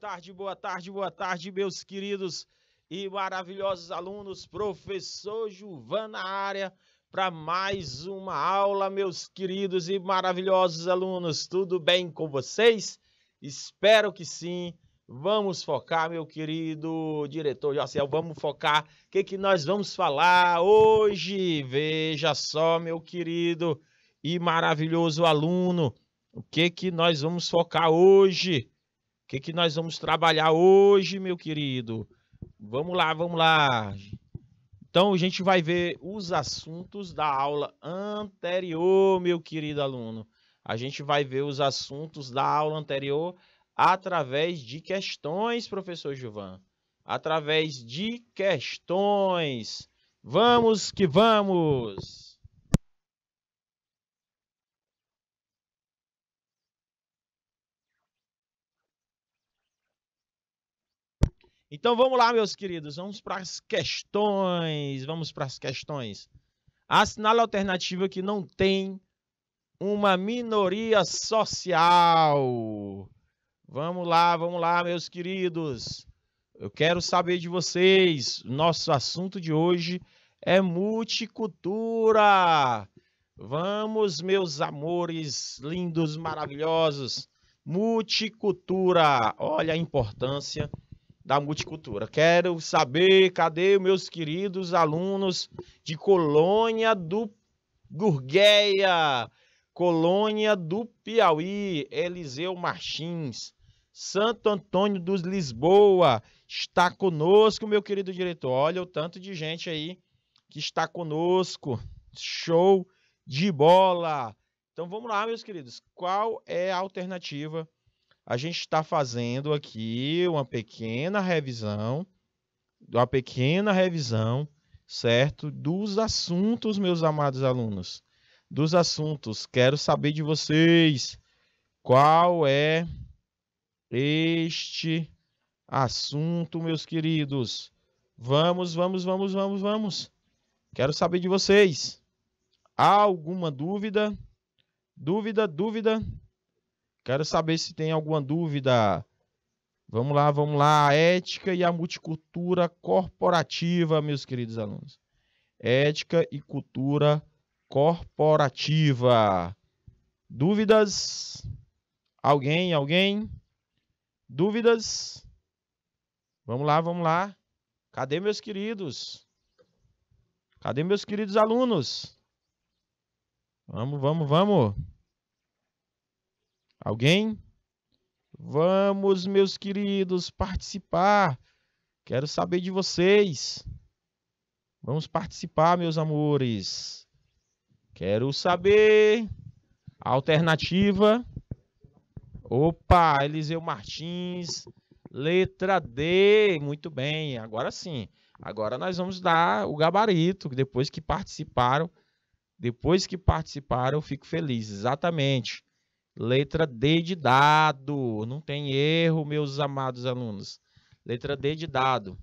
tarde, boa tarde, boa tarde, meus queridos e maravilhosos alunos. Professor Juvan na área para mais uma aula, meus queridos e maravilhosos alunos. Tudo bem com vocês? Espero que sim. Vamos focar, meu querido diretor Jaciel, vamos focar. O que, que nós vamos falar hoje? Veja só, meu querido e maravilhoso aluno, o que, que nós vamos focar hoje? que, que nós vamos trabalhar hoje, meu querido? Vamos lá, vamos lá. Então, a gente vai ver os assuntos da aula anterior, meu querido aluno. A gente vai ver os assuntos da aula anterior através de questões, professor Gilvan. Através de questões. Vamos que vamos! Então vamos lá, meus queridos, vamos para as questões. Vamos para as questões. Assinale a alternativa que não tem uma minoria social. Vamos lá, vamos lá, meus queridos. Eu quero saber de vocês. Nosso assunto de hoje é multicultura. Vamos, meus amores lindos, maravilhosos. Multicultura. Olha a importância da multicultura. Quero saber cadê meus queridos alunos de Colônia do Gurgueia, Colônia do Piauí, Eliseu Martins, Santo Antônio dos Lisboa, está conosco, meu querido diretor. Olha o tanto de gente aí que está conosco. Show de bola! Então vamos lá, meus queridos. Qual é a alternativa? a gente está fazendo aqui uma pequena revisão, uma pequena revisão, certo? Dos assuntos, meus amados alunos. Dos assuntos. Quero saber de vocês qual é este assunto, meus queridos. Vamos, vamos, vamos, vamos, vamos. Quero saber de vocês. Há alguma dúvida? Dúvida, dúvida? Quero saber se tem alguma dúvida. Vamos lá, vamos lá. A ética e a multicultura corporativa, meus queridos alunos. Ética e cultura corporativa. Dúvidas? Alguém, alguém? Dúvidas? Vamos lá, vamos lá. Cadê meus queridos? Cadê meus queridos alunos? Vamos, vamos, vamos. Alguém? Vamos, meus queridos, participar. Quero saber de vocês. Vamos participar, meus amores. Quero saber. Alternativa. Opa, Eliseu Martins. Letra D. Muito bem, agora sim. Agora nós vamos dar o gabarito, depois que participaram. Depois que participaram, eu fico feliz. Exatamente. Letra D de dado. Não tem erro, meus amados alunos. Letra D de dado.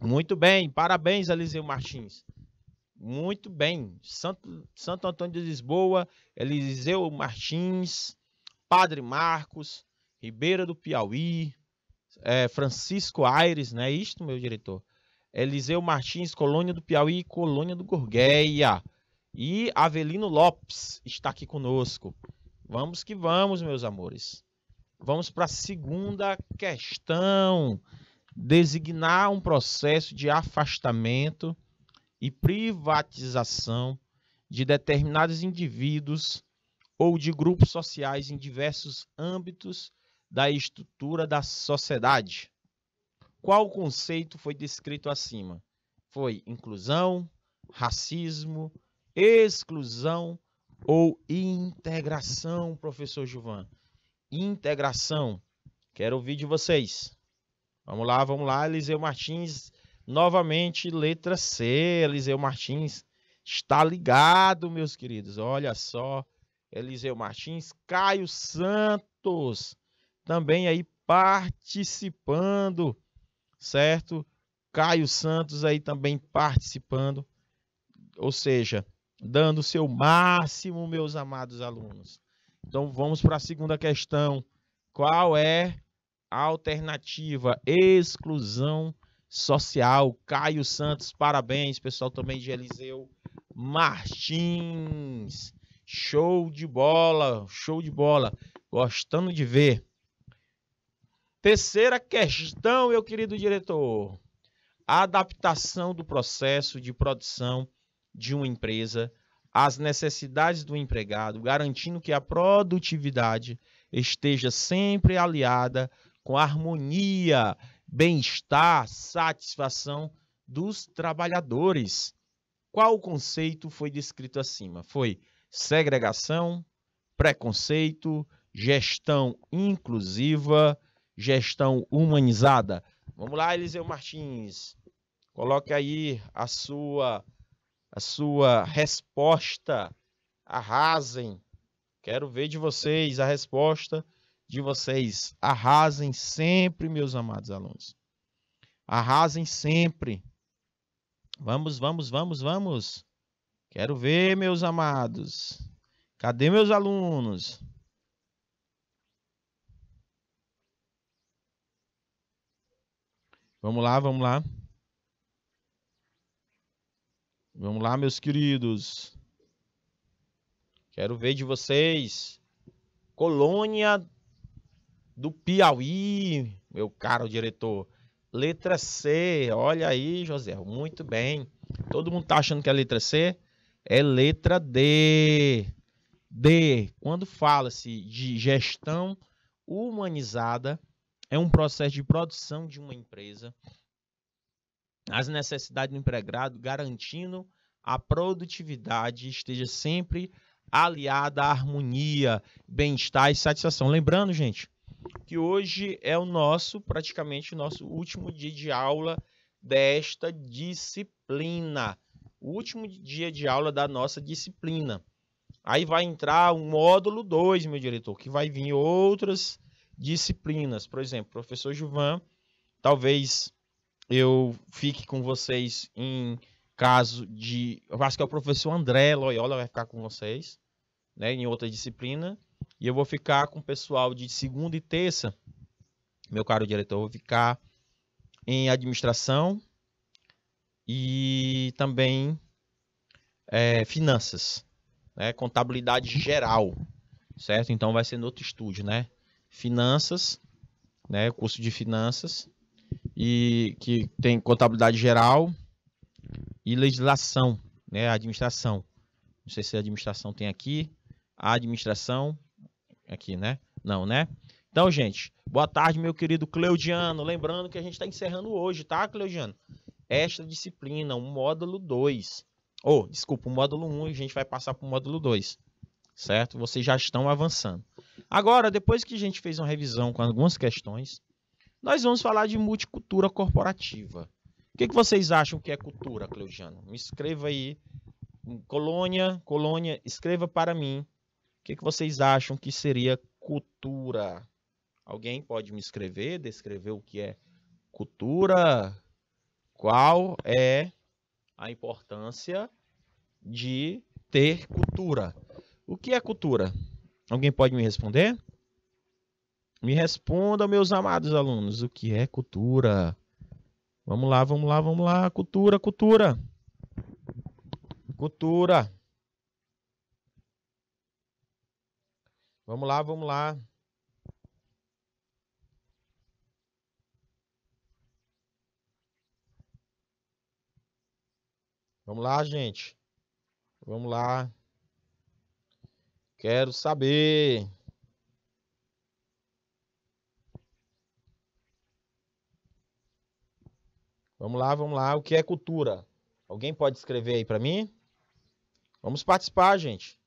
Muito bem. Parabéns, Eliseu Martins. Muito bem. Santo, Santo Antônio de Lisboa, Eliseu Martins, Padre Marcos, Ribeira do Piauí, é, Francisco Aires, não é isto, meu diretor? Eliseu Martins, Colônia do Piauí, Colônia do Gorgueia. E Avelino Lopes está aqui conosco. Vamos que vamos, meus amores. Vamos para a segunda questão. Designar um processo de afastamento e privatização de determinados indivíduos ou de grupos sociais em diversos âmbitos da estrutura da sociedade. Qual conceito foi descrito acima? Foi inclusão, racismo, exclusão, ou integração, professor Gilvan? Integração. Quero ouvir de vocês. Vamos lá, vamos lá, Eliseu Martins. Novamente, letra C, Eliseu Martins. Está ligado, meus queridos. Olha só, Eliseu Martins, Caio Santos, também aí participando, certo? Caio Santos aí também participando. Ou seja, dando o seu máximo, meus amados alunos. Então vamos para a segunda questão. Qual é a alternativa? Exclusão social. Caio Santos, parabéns, pessoal também de Eliseu Martins. Show de bola, show de bola. Gostando de ver. Terceira questão, meu querido diretor. Adaptação do processo de produção de uma empresa, as necessidades do empregado, garantindo que a produtividade esteja sempre aliada com harmonia, bem-estar, satisfação dos trabalhadores. Qual conceito foi descrito acima? Foi segregação, preconceito, gestão inclusiva, gestão humanizada. Vamos lá, Eliseu Martins. Coloque aí a sua a sua resposta. Arrasem. Quero ver de vocês a resposta de vocês. Arrasem sempre, meus amados alunos. Arrasem sempre. Vamos, vamos, vamos, vamos. Quero ver, meus amados. Cadê meus alunos? Vamos lá, vamos lá. Vamos lá, meus queridos. Quero ver de vocês. Colônia do Piauí, meu caro diretor. Letra C, olha aí, José, muito bem. Todo mundo tá achando que é letra C? É letra D. D, quando fala-se de gestão humanizada, é um processo de produção de uma empresa as necessidades do empregado, garantindo a produtividade esteja sempre aliada à harmonia, bem-estar e satisfação. Lembrando, gente, que hoje é o nosso, praticamente o nosso último dia de aula desta disciplina. O último dia de aula da nossa disciplina. Aí vai entrar o módulo 2, meu diretor, que vai vir outras disciplinas. Por exemplo, professor Juvan, talvez eu fique com vocês em caso de. Eu acho que é o professor André Loyola vai ficar com vocês, né, em outra disciplina. E eu vou ficar com o pessoal de segunda e terça, meu caro diretor, eu vou ficar em administração e também é, finanças, né, contabilidade geral, certo? Então vai ser no outro estúdio, né? Finanças, né? Curso de finanças e que tem contabilidade geral e legislação, né, administração. Não sei se a administração tem aqui, a administração aqui, né? Não, né? Então, gente, boa tarde, meu querido Cleudiano. Lembrando que a gente está encerrando hoje, tá, Cleudiano? Esta disciplina, o módulo 2. Ou, oh, desculpa, o módulo 1 um, a gente vai passar para o módulo 2. Certo? Vocês já estão avançando. Agora, depois que a gente fez uma revisão com algumas questões, nós vamos falar de multicultura corporativa. O que, que vocês acham que é cultura, Cleudiano? Me escreva aí, colônia, colônia, escreva para mim. O que, que vocês acham que seria cultura? Alguém pode me escrever, descrever o que é cultura? Qual é a importância de ter cultura? O que é cultura? Alguém pode me responder? Me respondam, meus amados alunos, o que é cultura? Vamos lá, vamos lá, vamos lá. Cultura, cultura. Cultura. Vamos lá, vamos lá. Vamos lá, gente. Vamos lá. Quero saber. Vamos lá, vamos lá. O que é cultura? Alguém pode escrever aí para mim? Vamos participar, gente.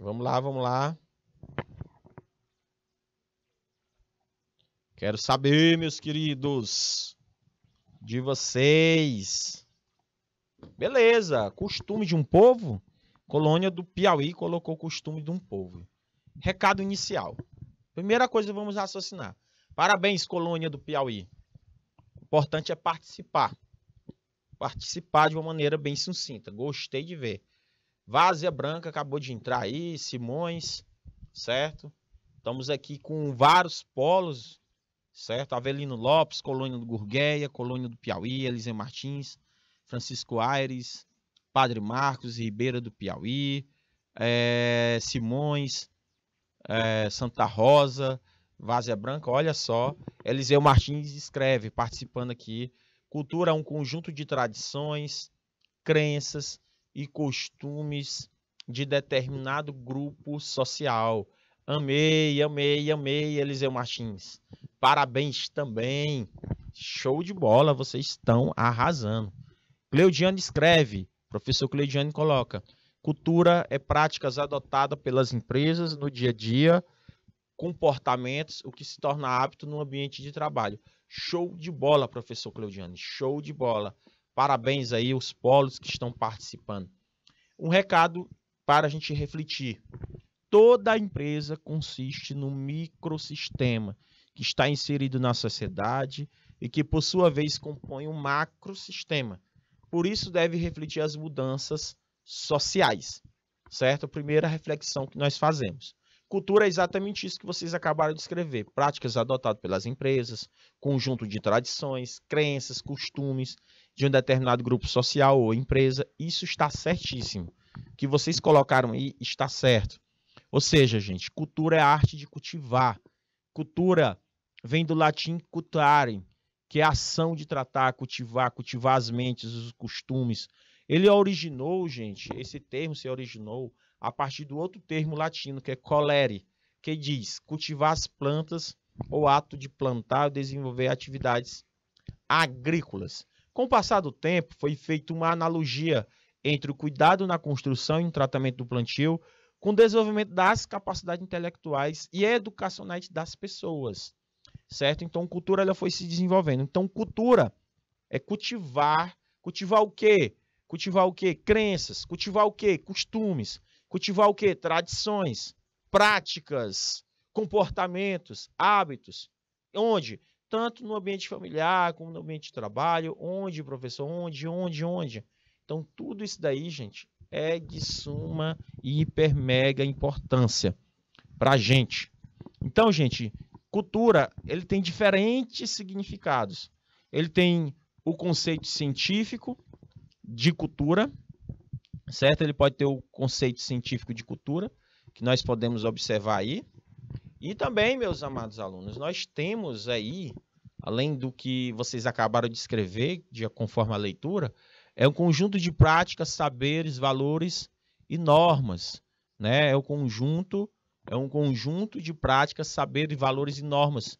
Vamos lá, vamos lá. Quero saber, meus queridos, de vocês. Beleza, costume de um povo? Colônia do Piauí colocou o costume de um povo. Recado inicial. Primeira coisa, vamos raciocinar. Parabéns, Colônia do Piauí. O importante é participar. Participar de uma maneira bem sucinta. Gostei de ver. Várzea Branca acabou de entrar aí, Simões, certo? Estamos aqui com vários polos, certo? Avelino Lopes, Colônia do Gurgueia, Colônia do Piauí, Eliseu Martins, Francisco Aires, Padre Marcos Ribeira do Piauí, é, Simões, é, Santa Rosa, Vazia Branca, olha só, Eliseu Martins escreve, participando aqui, cultura é um conjunto de tradições, crenças e costumes de determinado grupo social. Amei, amei, amei, Eliseu Martins. Parabéns também. Show de bola, vocês estão arrasando. Cleudiano escreve: professor Cleidiane coloca: cultura é práticas adotadas pelas empresas no dia a dia, comportamentos, o que se torna hábito no ambiente de trabalho. Show de bola, professor Cleidiane, show de bola. Parabéns aí aos polos que estão participando. Um recado para a gente refletir. Toda empresa consiste no microsistema que está inserido na sociedade e que, por sua vez, compõe um macrosistema por isso deve refletir as mudanças sociais, certo? A primeira reflexão que nós fazemos. Cultura é exatamente isso que vocês acabaram de escrever: práticas adotadas pelas empresas, conjunto de tradições, crenças, costumes de um determinado grupo social ou empresa. Isso está certíssimo. O que vocês colocaram aí está certo. Ou seja, gente, cultura é a arte de cultivar. Cultura vem do latim cultare, que é a ação de tratar, cultivar, cultivar as mentes, os costumes. Ele originou, gente, esse termo se originou a partir do outro termo latino, que é colere, que diz cultivar as plantas ou ato de plantar ou desenvolver atividades agrícolas. Com o passar do tempo, foi feita uma analogia entre o cuidado na construção e no tratamento do plantio, com o desenvolvimento das capacidades intelectuais e educacionais das pessoas certo? Então, cultura ela foi se desenvolvendo. Então, cultura é cultivar, cultivar o quê? Cultivar o quê? Crenças, cultivar o quê? Costumes, cultivar o quê? Tradições, práticas, comportamentos, hábitos. Onde? Tanto no ambiente familiar, como no ambiente de trabalho, onde, professor, onde, onde, onde. Então, tudo isso daí, gente, é de suma e hiper mega importância para gente. Então, gente, Cultura, ele tem diferentes significados. Ele tem o conceito científico de cultura, certo? Ele pode ter o conceito científico de cultura, que nós podemos observar aí. E também, meus amados alunos, nós temos aí, além do que vocês acabaram de escrever, de, conforme a leitura, é um conjunto de práticas, saberes, valores e normas. Né? É o conjunto é um conjunto de práticas, saberes, valores e normas,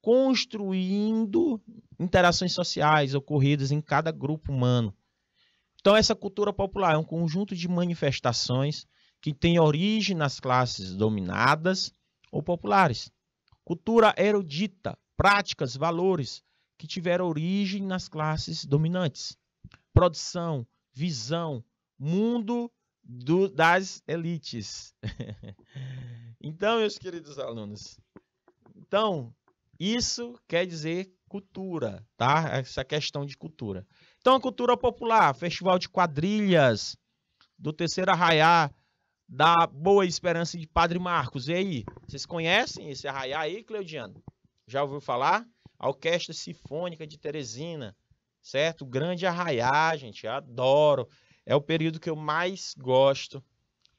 construindo interações sociais ocorridas em cada grupo humano. Então, essa cultura popular é um conjunto de manifestações que tem origem nas classes dominadas ou populares. Cultura erudita, práticas, valores que tiveram origem nas classes dominantes. Produção, visão, mundo do, das elites. então, meus queridos alunos, então, isso quer dizer cultura, tá? Essa questão de cultura. Então, cultura popular, festival de quadrilhas do Terceiro Arraiá da Boa Esperança de Padre Marcos. E aí, vocês conhecem esse arraiá aí, Cleudiano? Já ouviu falar? A Orquestra Sinfônica de Teresina, certo? Grande arraiá, gente, adoro. É o período que eu mais gosto,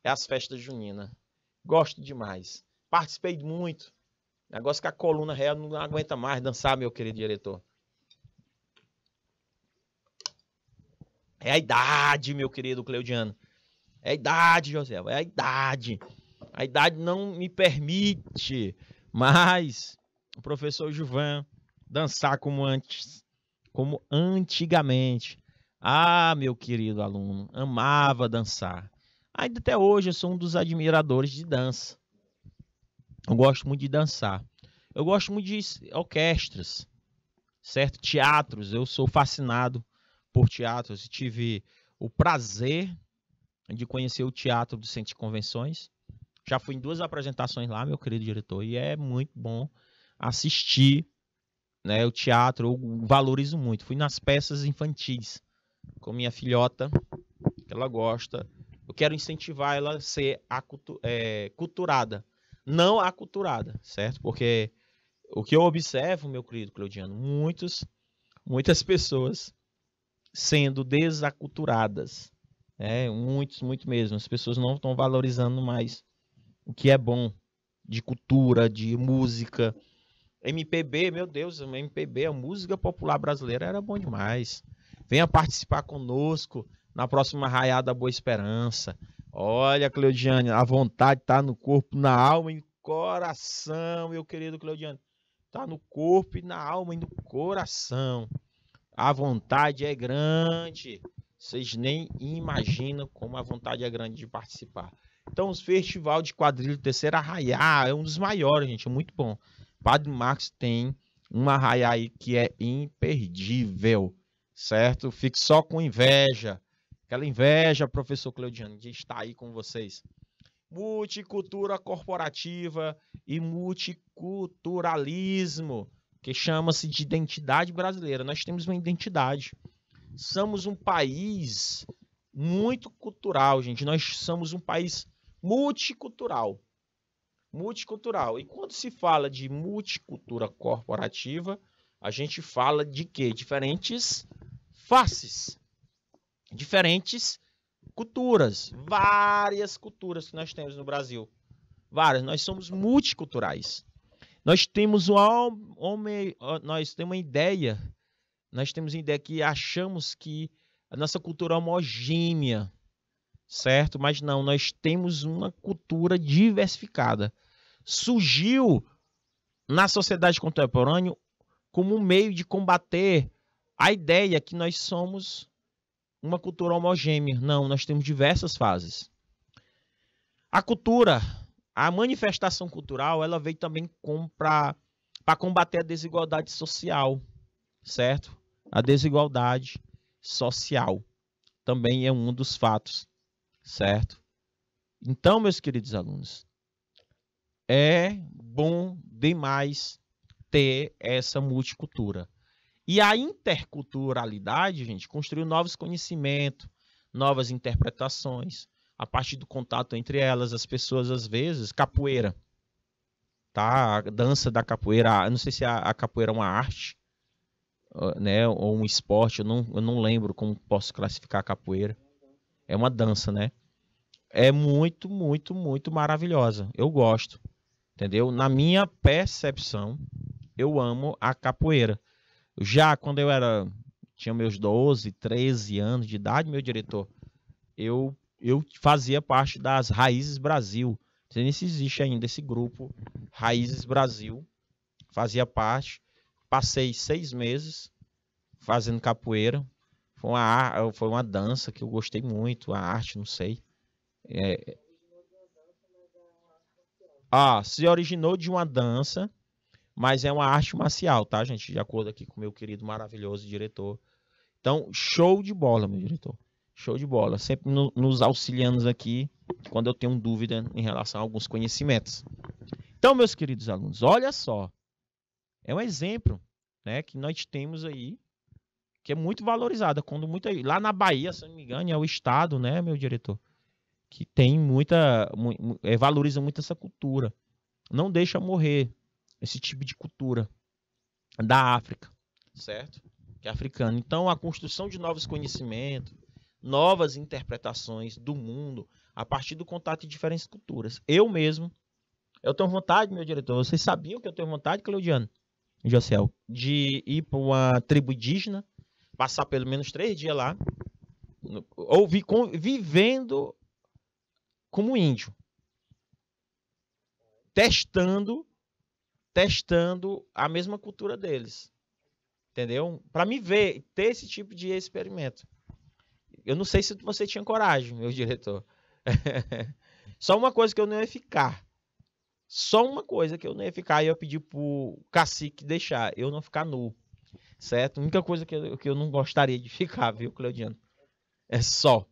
é as festas juninas. Gosto demais. Participei muito. Negócio que a coluna real não aguenta mais dançar, meu querido diretor. É a idade, meu querido Cleudiano. É a idade, José. É a idade. A idade não me permite mais o professor Juvan dançar como antes, como antigamente. Ah, meu querido aluno, amava dançar. Ainda até hoje eu sou um dos admiradores de dança. Eu gosto muito de dançar. Eu gosto muito de orquestras, certo? Teatros. Eu sou fascinado por teatros. Eu tive o prazer de conhecer o Teatro do Centro de Convenções. Já fui em duas apresentações lá, meu querido diretor, e é muito bom assistir né, o teatro. Eu valorizo muito. Fui nas peças infantis com minha filhota, que ela gosta. Eu quero incentivar ela a ser acultu é, culturada, não aculturada, certo? Porque o que eu observo, meu querido Claudiano, muitos, muitas pessoas sendo desaculturadas. É, muitos, muito mesmo. As pessoas não estão valorizando mais o que é bom de cultura, de música. MPB, meu Deus, MPB, a música popular brasileira era bom demais. Venha participar conosco na próxima Raiada da Boa Esperança. Olha, Cleudiane, a vontade está no corpo, na alma e no coração, meu querido Cleudiane. Está no corpo e na alma e no coração. A vontade é grande. Vocês nem imaginam como a vontade é grande de participar. Então, o Festival de Quadrilho Terceira Arraiá é um dos maiores, gente. É muito bom. Padre Marcos tem uma arraiá aí que é imperdível certo? Fique só com inveja. Aquela inveja, professor Cleudiano, de estar aí com vocês. Multicultura corporativa e multiculturalismo, que chama-se de identidade brasileira. Nós temos uma identidade. Somos um país muito cultural, gente. Nós somos um país multicultural. Multicultural. E quando se fala de multicultura corporativa, a gente fala de quê? Diferentes faces diferentes culturas, várias culturas que nós temos no Brasil. Várias, nós somos multiculturais. Nós temos um homem, nós temos uma ideia, nós temos uma ideia que achamos que a nossa cultura é homogênea, certo? Mas não, nós temos uma cultura diversificada. Surgiu na sociedade contemporânea como um meio de combater a ideia é que nós somos uma cultura homogênea. Não, nós temos diversas fases. A cultura, a manifestação cultural, ela veio também para combater a desigualdade social, certo? A desigualdade social também é um dos fatos, certo? Então, meus queridos alunos, é bom demais ter essa multicultura. E a interculturalidade, gente, construiu novos conhecimentos, novas interpretações, a partir do contato entre elas, as pessoas às vezes, capoeira, tá? A dança da capoeira, eu não sei se a, a capoeira é uma arte, né, ou um esporte, eu não, eu não lembro como posso classificar a capoeira. É uma dança, né? É muito, muito, muito maravilhosa. Eu gosto. Entendeu? Na minha percepção, eu amo a capoeira. Já quando eu era tinha meus 12, 13 anos de idade, meu diretor, eu eu fazia parte das Raízes Brasil. Não sei nem se existe ainda esse grupo Raízes Brasil. Fazia parte. Passei seis meses fazendo capoeira. Foi uma, foi uma dança que eu gostei muito, a arte, não sei. É... é ah, se originou de uma dança mas é uma arte marcial, tá, gente? De acordo aqui com meu querido, maravilhoso diretor. Então, show de bola, meu diretor. Show de bola. Sempre no, nos auxiliando aqui quando eu tenho dúvida em relação a alguns conhecimentos. Então, meus queridos alunos, olha só. É um exemplo né, que nós temos aí, que é muito valorizada. Quando muita, lá na Bahia, se não me engano, é o estado, né, meu diretor? Que tem muita. é, valoriza muito essa cultura. Não deixa morrer esse tipo de cultura da África, certo? Que é africana. Então, a construção de novos conhecimentos, novas interpretações do mundo a partir do contato de diferentes culturas. Eu mesmo, eu tenho vontade, meu diretor, vocês sabiam que eu tenho vontade, Claudiano Josiel, de ir para uma tribo indígena, passar pelo menos três dias lá, ou vi, vivendo como índio, testando testando a mesma cultura deles. Entendeu? Para me ver, ter esse tipo de experimento. Eu não sei se você tinha coragem, meu diretor. Só uma coisa que eu não ia ficar. Só uma coisa que eu não ia ficar e eu pedi pro cacique deixar, eu não ficar nu. Certo? A única coisa que eu, que eu não gostaria de ficar, viu, Claudiano? É só.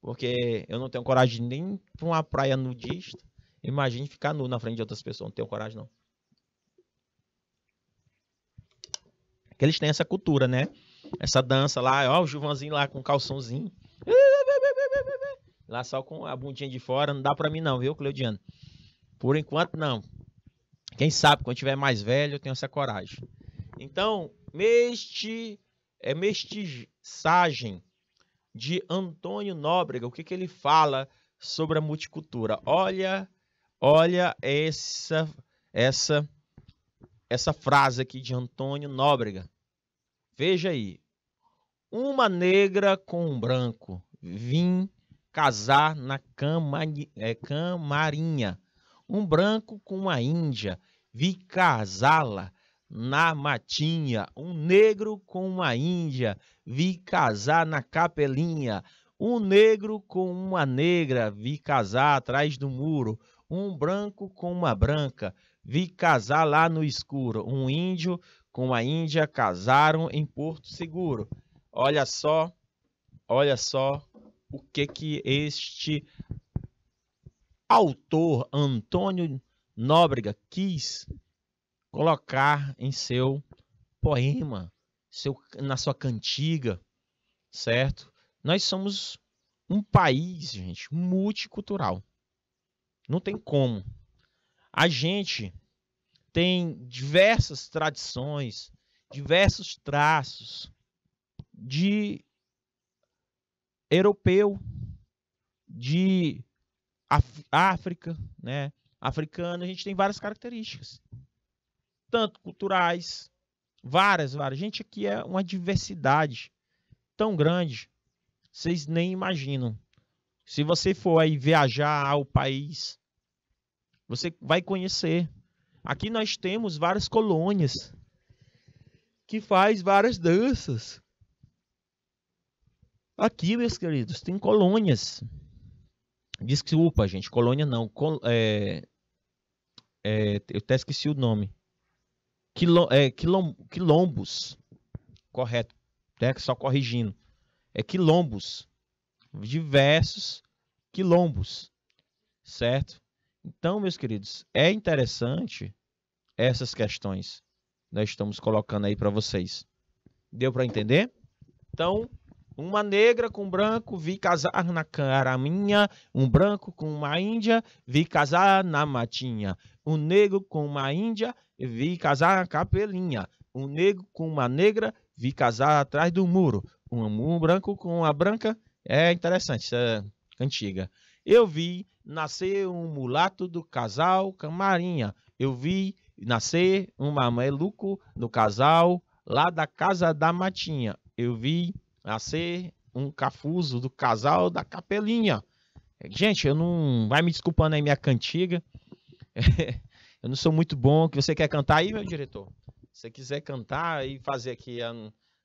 Porque eu não tenho coragem nem pra uma praia nudista. Imagine ficar nu na frente de outras pessoas. Não tenho coragem, não. que eles têm essa cultura, né? Essa dança lá, ó, o Juvanzinho lá com calçãozinho. Lá só com a bundinha de fora, não dá para mim não, viu, Cleudiano? Por enquanto não. Quem sabe quando tiver mais velho eu tenho essa coragem. Então, meste é mestiçagem de Antônio Nóbrega, o que, que ele fala sobre a multicultura? Olha, olha essa essa essa frase aqui de Antônio Nóbrega. Veja aí. Uma negra com um branco. Vim casar na camari, é, camarinha. Um branco com uma índia. Vi casá-la na matinha. Um negro com uma índia. Vi casar na capelinha. Um negro com uma negra. Vi casar atrás do muro. Um branco com uma branca. Vi casar lá no escuro. Um índio com a Índia casaram em Porto Seguro. Olha só, olha só o que que este autor Antônio Nóbrega quis colocar em seu poema, seu, na sua cantiga, certo? Nós somos um país, gente, multicultural. Não tem como. A gente tem diversas tradições, diversos traços de europeu, de Af África, né? Africano, a gente tem várias características, tanto culturais, várias, várias. Gente, aqui é uma diversidade tão grande, vocês nem imaginam. Se você for aí viajar ao país, você vai conhecer Aqui nós temos várias colônias que faz várias danças. Aqui, meus queridos, tem colônias. Desculpa, gente, colônia não. Col é, é, eu até esqueci o nome. é, quilom quilombos. Correto. Né? Só corrigindo. É quilombos. Diversos quilombos. Certo? Então, meus queridos, é interessante essas questões nós estamos colocando aí para vocês. Deu para entender? Então, uma negra com um branco vi casar na caraminha, um branco com uma índia vi casar na matinha, um negro com uma índia vi casar na capelinha, um negro com uma negra vi casar atrás do muro, um, um branco com uma branca. É interessante é antiga. Eu vi nascer um mulato do casal Camarinha. Eu vi nascer um mameluco do casal lá da Casa da Matinha. Eu vi nascer um cafuso do casal da Capelinha. Gente, eu não. Vai me desculpando aí minha cantiga. eu não sou muito bom. Que você quer cantar aí, meu diretor? Se você quiser cantar e fazer aqui a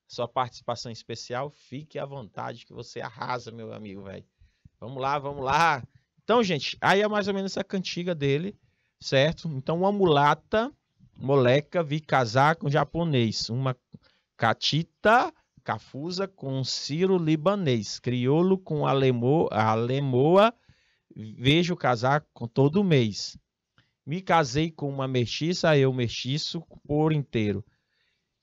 sua participação especial, fique à vontade que você arrasa, meu amigo, velho. Vamos lá, vamos lá. Então, gente, aí é mais ou menos essa cantiga dele, certo? Então, uma mulata, moleca, vi casar com um japonês. Uma catita, cafusa, com um ciro libanês. Crioulo com alemo, alemoa, vejo casar com todo mês. Me casei com uma mestiça, eu mestiço por inteiro.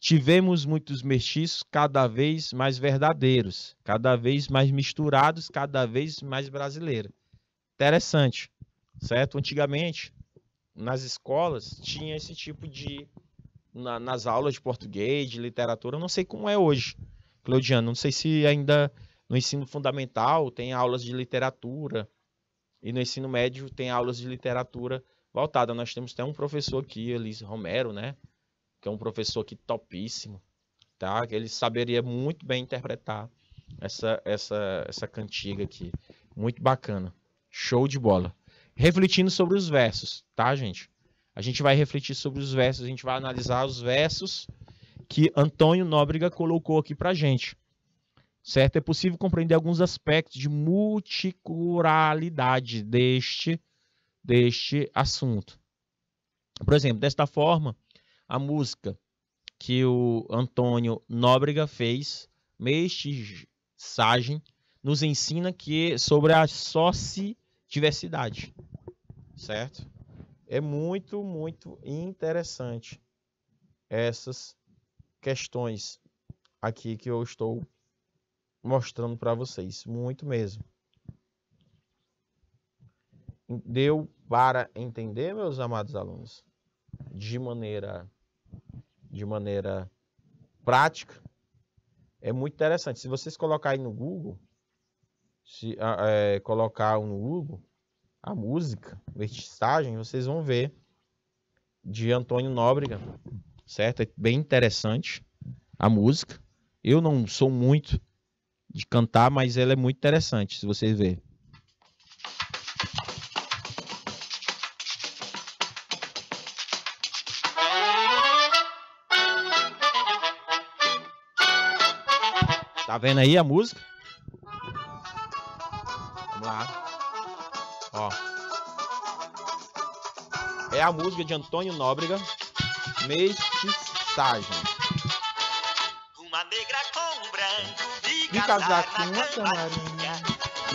Tivemos muitos mestiços cada vez mais verdadeiros, cada vez mais misturados, cada vez mais brasileiros. Interessante, certo? Antigamente, nas escolas, tinha esse tipo de. Na, nas aulas de português, de literatura, não sei como é hoje, Claudiano, não sei se ainda no ensino fundamental tem aulas de literatura e no ensino médio tem aulas de literatura voltada. Nós temos até um professor aqui, Elis Romero, né? que é um professor aqui topíssimo, tá? Ele saberia muito bem interpretar essa, essa, essa cantiga aqui. Muito bacana. Show de bola. Refletindo sobre os versos, tá, gente? A gente vai refletir sobre os versos, a gente vai analisar os versos que Antônio Nóbrega colocou aqui pra gente. Certo? É possível compreender alguns aspectos de multiculturalidade deste, deste assunto. Por exemplo, desta forma, a música que o Antônio Nóbrega fez, Mestiçagem, nos ensina que sobre a sociodiversidade, certo? É muito, muito interessante essas questões aqui que eu estou mostrando para vocês, muito mesmo. Deu para entender, meus amados alunos? De maneira de maneira prática, é muito interessante. Se vocês colocarem no Google, se é, colocar no Google a música, mestistagem, vocês vão ver de Antônio Nóbrega, certo? É bem interessante a música. Eu não sou muito de cantar, mas ela é muito interessante, se vocês verem. Tá vendo aí a música? Vamos lá. Ó. É a música de Antônio Nóbrega, Mestiçagem. Uma negra com um branco, vi, casar, com na camarinha.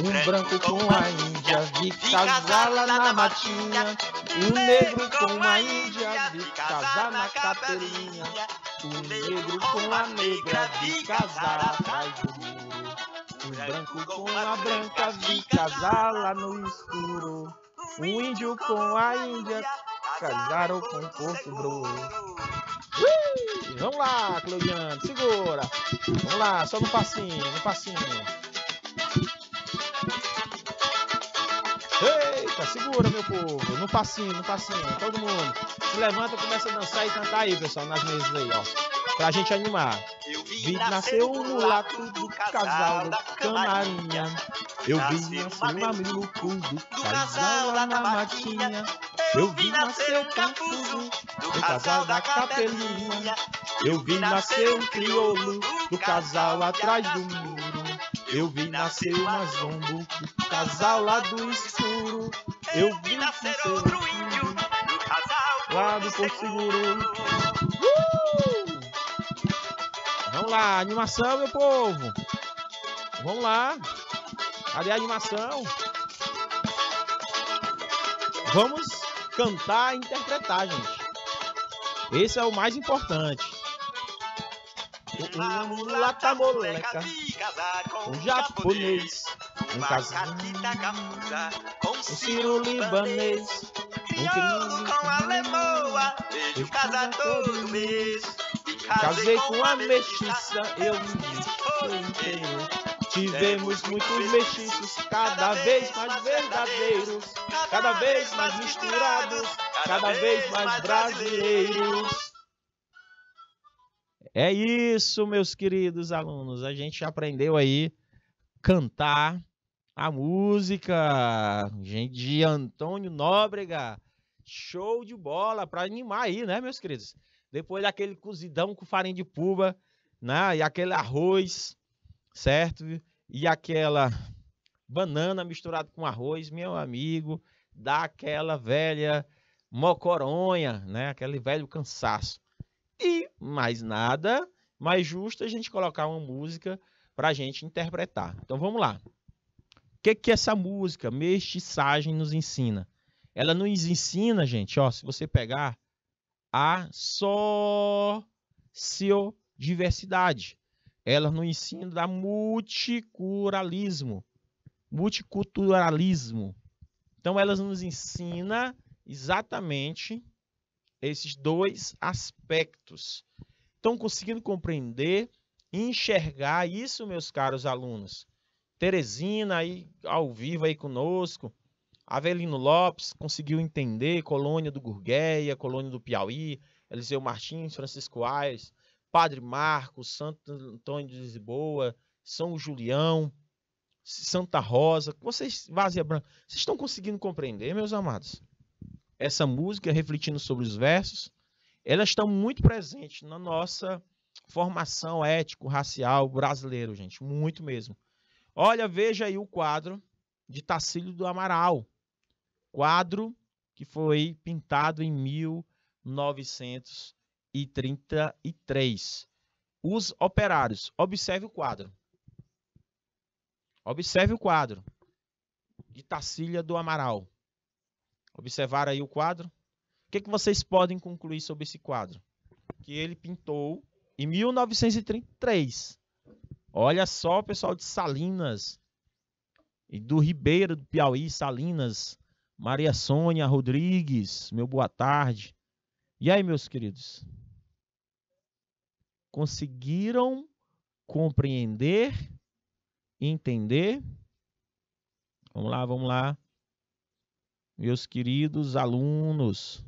Um branco com a índia, vi casar lá na matinha. Um negro com a índia, vi casar na capelinha. O negro com a negra vi casar atrás do muro. Um branco com a branca vi casar lá no escuro. Um índio com a índia casaram com o corpo bruto. Vamos lá, Claudiano, segura. Vamos lá, só no passinho, no passinho. segura, meu povo. No passinho, tá no tá passinho, todo mundo. Se levanta, começa a dançar e cantar aí, pessoal, nas mesas aí, ó. Pra gente animar. Eu vi, nasceu um mulato do casal da camarinha. Eu vi nascer um mameluco do casal da matinha. Eu vi nascer um capuzo do casal da capelinha. Eu vi nascer um crioulo do casal atrás do mundo. Eu vi nascer o Mazombo, o casal lá do escuro. Eu vi nascer outro índio, no casal lá do Porto Seguro. Uh! Vamos lá, animação, meu povo. Vamos lá. Cadê a animação? Vamos cantar e interpretar, gente. Esse é o mais importante. Uma mulata tá moleca de casar com um japonês. Um casaquita gamuza com um ciro libanês. Um crioulo com alemoa, lemoa, vejo casar todo mês. casei com a mestiça, eu me interior. Tivemos muitos mestiços, cada vez mais verdadeiros, cada vez mais misturados, cada vez mais brasileiros. É isso, meus queridos alunos. A gente aprendeu aí cantar a música de Antônio Nóbrega. Show de bola para animar aí, né, meus queridos? Depois daquele cozidão com farinha de puba, né? E aquele arroz, certo? E aquela banana misturada com arroz, meu amigo, daquela velha mocoronha, né? Aquele velho cansaço mais nada mais justo a gente colocar uma música para a gente interpretar. Então vamos lá. O que, que essa música, mestiçagem, nos ensina? Ela nos ensina, gente, ó, se você pegar a sociodiversidade. Ela nos ensina da multiculturalismo. Multiculturalismo. Então ela nos ensina exatamente esses dois aspectos Estão conseguindo compreender e enxergar isso, meus caros alunos? Teresina aí ao vivo aí conosco. Avelino Lopes conseguiu entender Colônia do Gurgueia, Colônia do Piauí, Eliseu Martins, Francisco Aires, Padre Marcos, Santo Antônio de Lisboa, São Julião, Santa Rosa, vocês, Vazia Branca, vocês estão conseguindo compreender, meus amados? Essa música refletindo sobre os versos, elas estão muito presentes na nossa formação ético-racial brasileiro, gente, muito mesmo. Olha, veja aí o quadro de Tacílio do Amaral, quadro que foi pintado em 1933. Os operários, observe o quadro. Observe o quadro de Tacília do Amaral. Observar aí o quadro? que, que vocês podem concluir sobre esse quadro? Que ele pintou em 1933. Olha só pessoal de Salinas e do Ribeiro do Piauí, Salinas, Maria Sônia Rodrigues, meu boa tarde. E aí, meus queridos? Conseguiram compreender, entender? Vamos lá, vamos lá. Meus queridos alunos,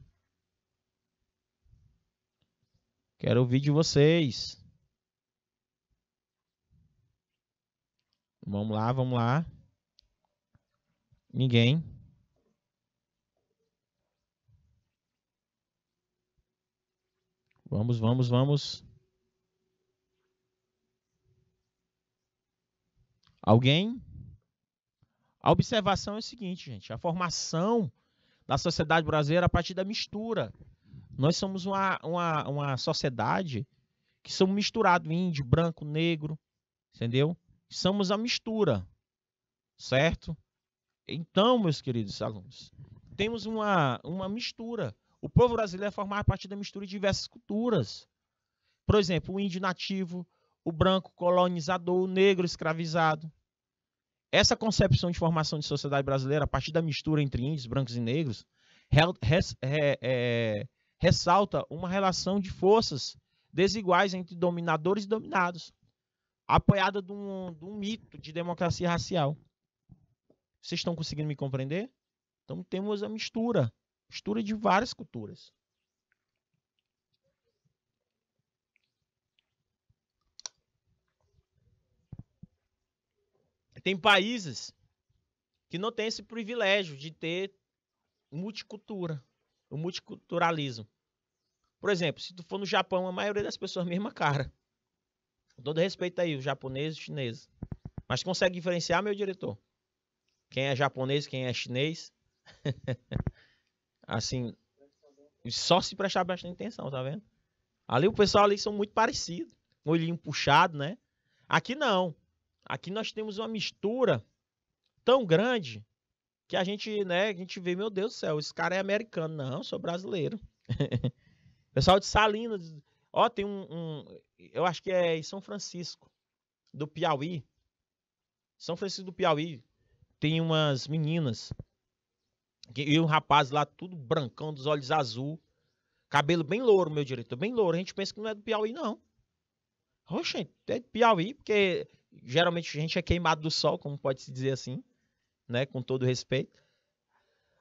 Quero ouvir de vocês. Vamos lá, vamos lá. Ninguém. Vamos, vamos, vamos. Alguém? A observação é o seguinte, gente: a formação da sociedade brasileira a partir da mistura. Nós somos uma, uma, uma sociedade que somos misturados índio, branco, negro, entendeu? Somos a mistura, certo? Então, meus queridos alunos, temos uma, uma mistura. O povo brasileiro é formado a partir da mistura de diversas culturas. Por exemplo, o índio nativo, o branco colonizador, o negro escravizado. Essa concepção de formação de sociedade brasileira a partir da mistura entre índios, brancos e negros é, é, ressalta uma relação de forças desiguais entre dominadores e dominados, apoiada de um, de um mito de democracia racial. Vocês estão conseguindo me compreender? Então temos a mistura, mistura de várias culturas. Tem países que não têm esse privilégio de ter multicultura o multiculturalismo. Por exemplo, se tu for no Japão, a maioria das pessoas é a mesma cara. Com todo respeito aí, os japoneses e os chineses. Mas consegue diferenciar, meu diretor? Quem é japonês, quem é chinês? assim, só se prestar bastante atenção, tá vendo? Ali o pessoal ali são muito parecidos. Um olhinho puxado, né? Aqui não. Aqui nós temos uma mistura tão grande que a gente, né, a gente vê, meu Deus do céu, esse cara é americano. Não, sou brasileiro. Pessoal de Salinas, ó, tem um, um, eu acho que é em São Francisco, do Piauí. São Francisco do Piauí tem umas meninas e um rapaz lá, tudo brancão, dos olhos azul, cabelo bem louro, meu direito, bem louro. A gente pensa que não é do Piauí, não. Oxente, é do Piauí, porque geralmente a gente é queimado do sol, como pode se dizer assim né? Com todo respeito.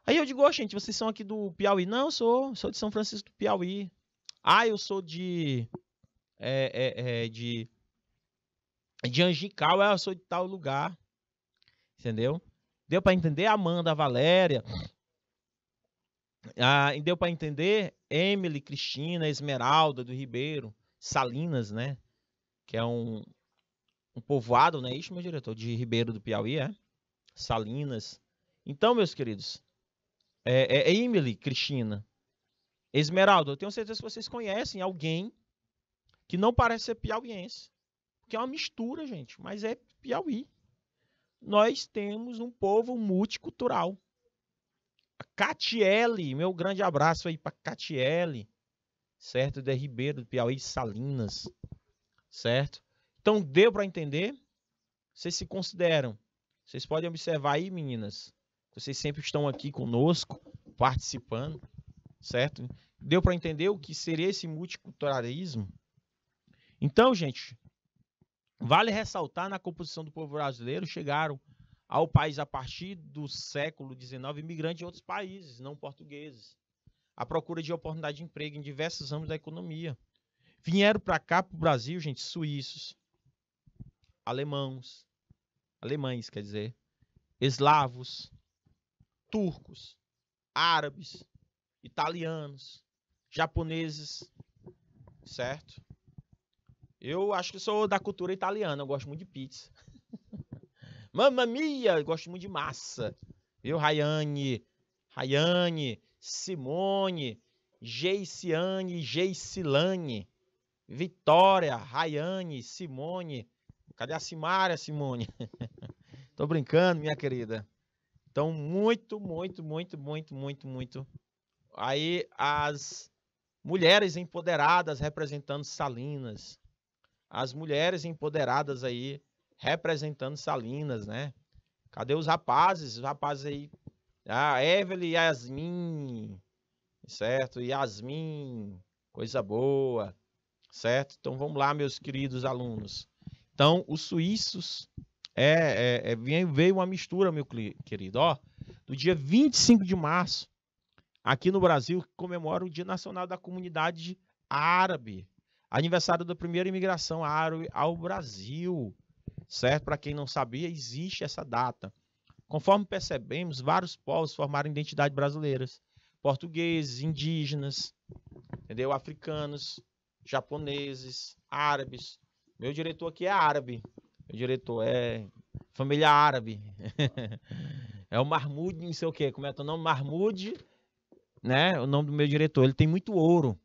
Aí eu digo, oh, gente, vocês são aqui do Piauí? Não, eu sou, sou de São Francisco do Piauí. Ah, eu sou de. É, é, é, de. De Angical, é, eu sou de tal lugar. Entendeu? Deu para entender? Amanda, Valéria. Ah, deu para entender? Emily, Cristina, Esmeralda do Ribeiro, Salinas, né? Que é um, um povoado, né? Isso, meu diretor, de Ribeiro do Piauí, é? Salinas. Então, meus queridos, é, é, é Emily, Cristina, Esmeralda, eu tenho certeza que vocês conhecem alguém que não parece ser piauiense. Porque é uma mistura, gente, mas é Piauí. Nós temos um povo multicultural. A Catiele, meu grande abraço aí para Catiele, certo? De Ribeiro, do Piauí, Salinas, certo? Então deu para entender? Vocês se consideram vocês podem observar aí, meninas, vocês sempre estão aqui conosco, participando, certo? Deu para entender o que seria esse multiculturalismo? Então, gente, vale ressaltar na composição do povo brasileiro chegaram ao país a partir do século XIX imigrantes de outros países, não portugueses. A procura de oportunidade de emprego em diversos ramos da economia. Vieram para cá, para o Brasil, gente, suíços, alemãos, alemães, quer dizer, eslavos, turcos, árabes, italianos, japoneses, certo? Eu acho que sou da cultura italiana, eu gosto muito de pizza. Mamma mia, gosto muito de massa. Viu, Rayane, Rayane, Simone, Geiciane, Geicilane, Vitória, Rayane, Simone, Cadê a Simária, Simone? Tô brincando, minha querida. Então, muito, muito, muito, muito, muito, muito. Aí, as mulheres empoderadas representando Salinas. As mulheres empoderadas aí representando Salinas, né? Cadê os rapazes? Os rapazes aí. Ah, Evelyn e Yasmin. Certo? Yasmin. Coisa boa. Certo? Então, vamos lá, meus queridos alunos. Então, os suíços é, é, é, veio uma mistura, meu querido. Ó, do dia 25 de março, aqui no Brasil, comemora o Dia Nacional da Comunidade Árabe. Aniversário da primeira imigração árabe ao Brasil. Certo? Para quem não sabia, existe essa data. Conforme percebemos, vários povos formaram identidade brasileiras. Portugueses, indígenas, entendeu? africanos, japoneses, árabes, meu diretor aqui é árabe. Meu diretor é família árabe. é o Marmude, não sei o quê. Como é que é o nome? Marmude, né? O nome do meu diretor. Ele tem muito ouro,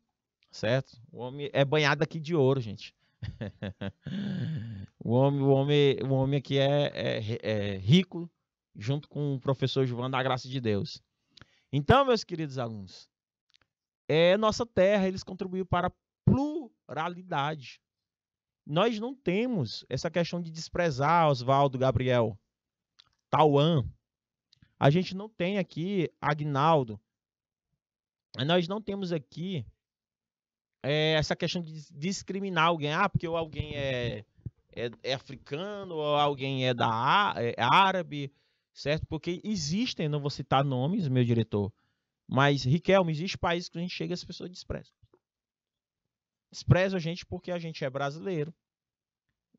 certo? O homem é banhado aqui de ouro, gente. o, homem, o, homem, o homem aqui é, é, é rico, junto com o professor João da Graça de Deus. Então, meus queridos alunos, é nossa terra, eles contribuíram para a pluralidade. Nós não temos essa questão de desprezar Oswaldo, Gabriel, Tauan. A gente não tem aqui Agnaldo. Nós não temos aqui é, essa questão de discriminar alguém. Ah, porque alguém é, é, é africano, ou alguém é da é, é árabe, certo? Porque existem, não vou citar nomes, meu diretor, mas, Riquelme, existe países que a gente chega e as pessoas desprezam despreza a gente porque a gente é brasileiro.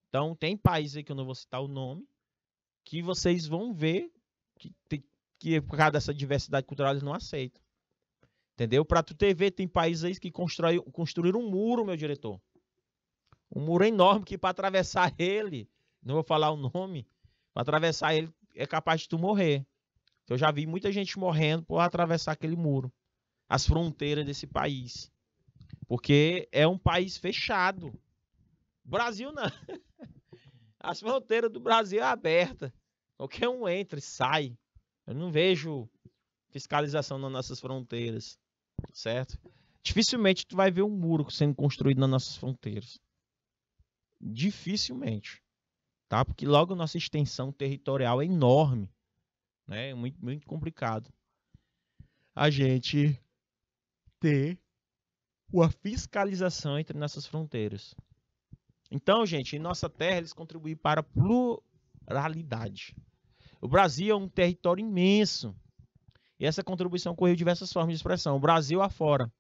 Então, tem países aí que eu não vou citar o nome, que vocês vão ver que, que por causa dessa diversidade cultural eles não aceitam. Entendeu? Para tu TV tem países aí que construíram um muro, meu diretor. Um muro enorme que para atravessar ele, não vou falar o nome, para atravessar ele é capaz de tu morrer. Eu já vi muita gente morrendo por atravessar aquele muro, as fronteiras desse país. Porque é um país fechado. Brasil não. As fronteiras do Brasil é aberta. Qualquer um entra e sai. Eu não vejo fiscalização nas nossas fronteiras, certo? Dificilmente tu vai ver um muro sendo construído nas nossas fronteiras. Dificilmente, tá? Porque logo nossa extensão territorial é enorme, né? É muito, muito complicado. A gente ter a fiscalização entre nossas fronteiras. Então, gente, em nossa terra eles contribuem para a pluralidade. O Brasil é um território imenso. E essa contribuição ocorreu de diversas formas de expressão. O Brasil afora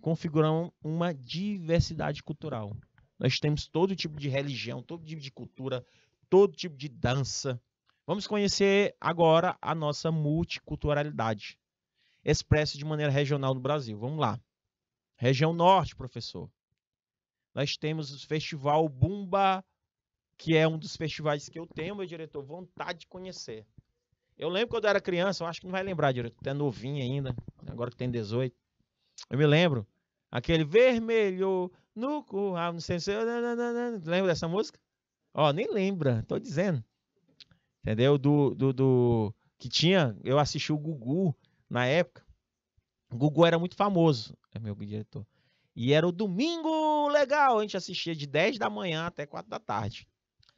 configuram uma diversidade cultural. Nós temos todo tipo de religião, todo tipo de cultura, todo tipo de dança. Vamos conhecer agora a nossa multiculturalidade, expressa de maneira regional no Brasil. Vamos lá. Região Norte, professor. Nós temos o Festival Bumba, que é um dos festivais que eu tenho, meu diretor, vontade de conhecer. Eu lembro quando eu era criança, eu acho que não vai lembrar, diretor, até novinho ainda, agora que tem 18. Eu me lembro. Aquele vermelho no curral, não sei se. Lembra dessa música? Ó, nem lembra, tô dizendo. Entendeu? Do, do, do. Que tinha. Eu assisti o Gugu na época. Gugu era muito famoso, é meu diretor. E era o domingo legal, a gente assistia de 10 da manhã até 4 da tarde.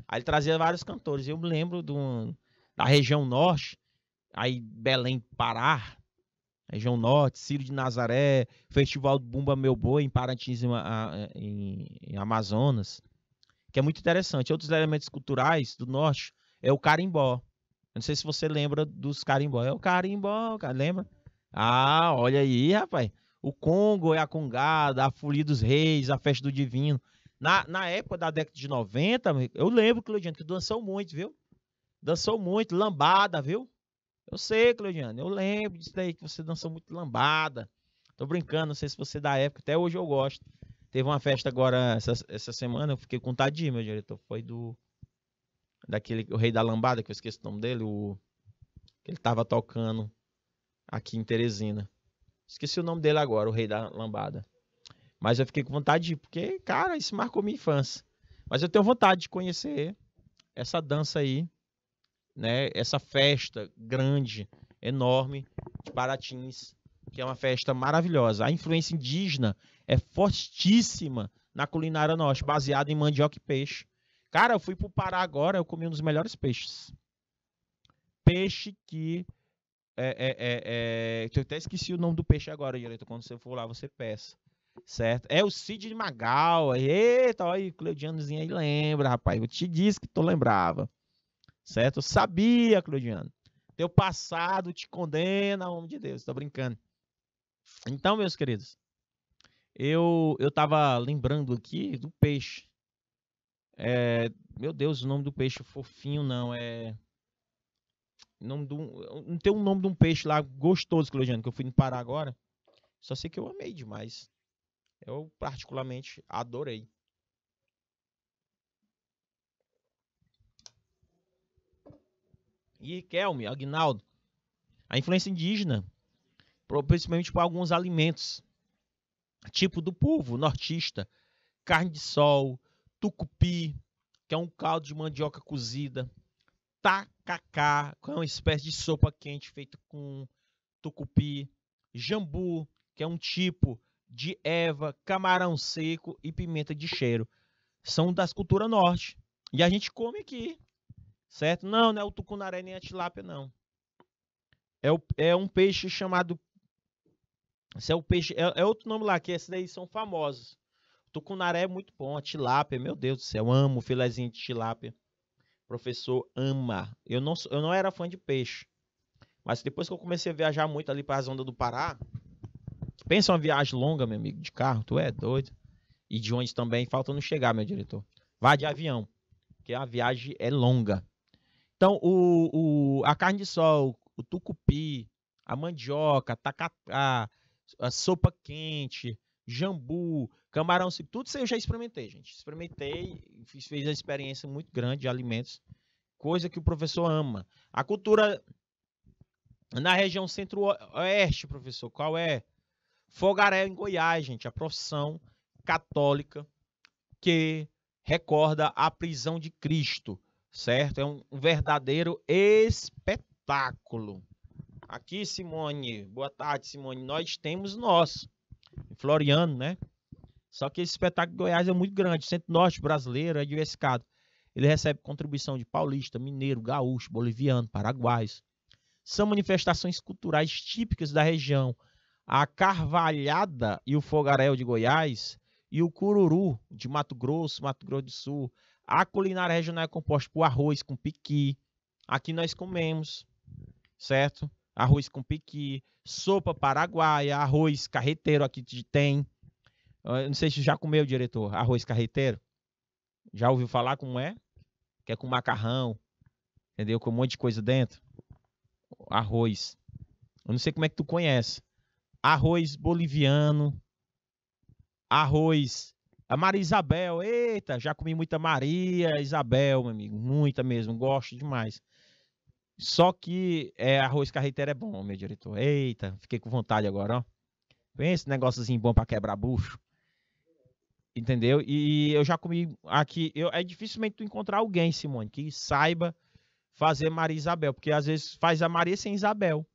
Aí ele trazia vários cantores. Eu me lembro da região norte, aí Belém, Pará, região norte, Ciro de Nazaré, Festival do Bumba Meu Boi em Parintins, em, em, em Amazonas, que é muito interessante. Outros elementos culturais do norte é o carimbó. Eu não sei se você lembra dos carimbó. É o carimbó, lembra? Ah, olha aí, rapaz. O Congo é a Congada, a Folia dos Reis, a Festa do Divino. Na, na época da década de 90, eu lembro, Claudiano, que dançou muito, viu? Dançou muito, lambada, viu? Eu sei, Claudiano, eu lembro disso daí, que você dançou muito lambada. Tô brincando, não sei se você é da época, até hoje eu gosto. Teve uma festa agora, essa, essa semana, eu fiquei com tadinho, meu diretor. Foi do. Daquele, o Rei da Lambada, que eu esqueço o nome dele, o. Que ele tava tocando aqui em Teresina. Esqueci o nome dele agora, o Rei da Lambada. Mas eu fiquei com vontade de ir, porque, cara, isso marcou minha infância. Mas eu tenho vontade de conhecer essa dança aí, né? Essa festa grande, enorme, de Paratins, que é uma festa maravilhosa. A influência indígena é fortíssima na culinária norte, baseada em mandioca e peixe. Cara, eu fui pro Pará agora, eu comi um dos melhores peixes. Peixe que é, é, é, é eu até esqueci o nome do peixe agora, direito. Quando você for lá, você peça. Certo? É o Cid Magal. Eita, olha aí, Cleudianozinho aí lembra, rapaz. Eu te disse que tu lembrava. Certo? Eu sabia, claudiano Teu passado te condena, homem de Deus. Tô brincando. Então, meus queridos, eu, eu tava lembrando aqui do peixe. É, meu Deus, o nome do peixe fofinho não é. Nome de um, tem um nome de um peixe lá gostoso, Clodiano, que eu fui no Pará agora. Só sei que eu amei demais. Eu particularmente adorei. E Kelme, Agnaldo, a influência indígena, principalmente para alguns alimentos, tipo do povo nortista, carne de sol, tucupi, que é um caldo de mandioca cozida, tacacá, que é uma espécie de sopa quente feita com tucupi, jambu, que é um tipo de eva, camarão seco e pimenta de cheiro. São das culturas norte. E a gente come aqui, certo? Não, não é o tucunaré nem a tilápia, não. É, o, é um peixe chamado... Esse é o peixe... É, é outro nome lá, que esses daí são famosos. O tucunaré é muito bom, a tilápia, meu Deus do céu, amo o filezinho de tilápia professor ama. Eu não, eu não era fã de peixe. Mas depois que eu comecei a viajar muito ali para a zona do Pará, pensa uma viagem longa, meu amigo, de carro, tu é doido. E de onde também falta não chegar, meu diretor. Vá de avião, porque a viagem é longa. Então, o, o, a carne de sol, o tucupi, a mandioca, a sopa quente, jambu, Camarão, tudo isso eu já experimentei, gente. Experimentei, fiz, fiz a experiência muito grande de alimentos, coisa que o professor ama. A cultura na região centro-oeste, professor, qual é? fogaré em Goiás, gente, a profissão católica que recorda a prisão de Cristo, certo? É um verdadeiro espetáculo. Aqui, Simone, boa tarde, Simone. Nós temos nosso. Floriano, né? Só que esse espetáculo de Goiás é muito grande, centro-norte brasileiro é diversificado. Ele recebe contribuição de paulista, mineiro, gaúcho, boliviano, paraguaios. São manifestações culturais típicas da região. A carvalhada e o fogaréu de Goiás e o cururu de Mato Grosso, Mato Grosso do Sul. A culinária regional é composta por arroz com piqui. Aqui nós comemos, certo? Arroz com piqui, sopa paraguaia, arroz carreteiro aqui tem eu não sei se já comeu, diretor, arroz carreteiro. Já ouviu falar como é? Que é com macarrão, entendeu? Com um monte de coisa dentro. Arroz. Eu não sei como é que tu conhece. Arroz boliviano. Arroz. A Maria Isabel. Eita, já comi muita Maria Isabel, meu amigo. Muita mesmo. Gosto demais. Só que é, arroz carreteiro é bom, meu diretor. Eita, fiquei com vontade agora, ó. Pensa negóciozinho bom para quebrar bucho. Entendeu? E eu já comi aqui. Eu, é dificilmente tu encontrar alguém, Simone, que saiba fazer Maria Isabel. Porque às vezes faz a Maria sem Isabel.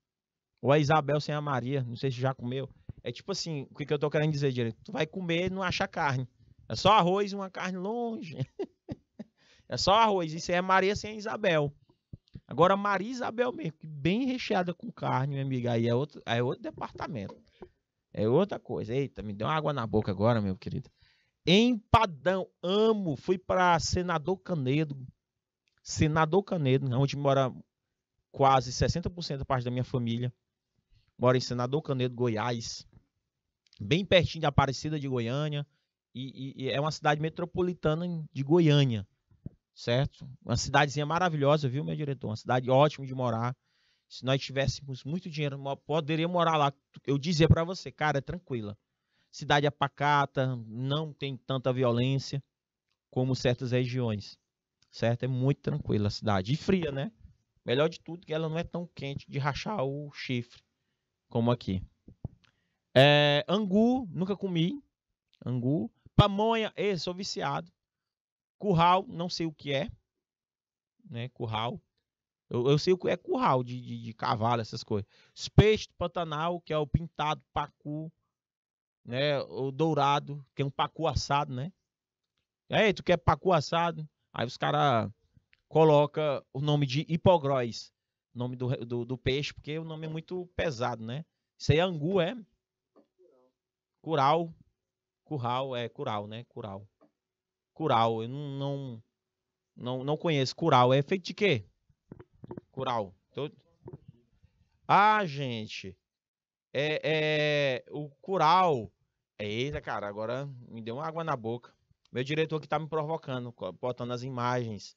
Ou a Isabel sem a Maria. Não sei se já comeu. É tipo assim, o que, que eu tô querendo dizer, direito? Tu vai comer e não acha carne. É só arroz e uma carne longe. é só arroz. Isso é Maria sem Isabel. Agora, Maria Isabel mesmo, bem recheada com carne, minha amiga, aí é outro, é outro departamento. É outra coisa. Eita, me deu água na boca agora, meu querido. Empadão, amo. Fui para Senador Canedo. Senador Canedo, onde mora quase 60% da parte da minha família. Mora em Senador Canedo, Goiás. Bem pertinho da Aparecida de Goiânia. E, e, e, é uma cidade metropolitana de Goiânia, certo? Uma cidadezinha maravilhosa, viu, meu diretor? Uma cidade ótima de morar. Se nós tivéssemos muito dinheiro, poderia morar lá. Eu dizia para você, cara, é tranquila cidade é pacata, não tem tanta violência como certas regiões, certo? É muito tranquila a cidade e fria, né? Melhor de tudo que ela não é tão quente de rachar o chifre como aqui. É, angu, nunca comi. Angu. Pamonha, ê, sou viciado. Curral, não sei o que é. Né, curral. Eu, eu sei o que é curral de, de, de cavalo, essas coisas. Peixe do Pantanal, que é o pintado, pacu, né? O dourado, que é um pacu assado, né? Aí, tu quer pacu assado? Aí os caras coloca o nome de hipogróis, nome do, do, do, peixe, porque o nome é muito pesado, né? Isso aí é angu, é? Cural. Curral, é cural, né? Cural. Cural, eu não, não, não, não conheço. Cural, é feito de quê? Cural. Tô... Ah, gente. É, é, o Cural. Eita, cara, agora me deu uma água na boca. Meu diretor que tá me provocando, botando as imagens.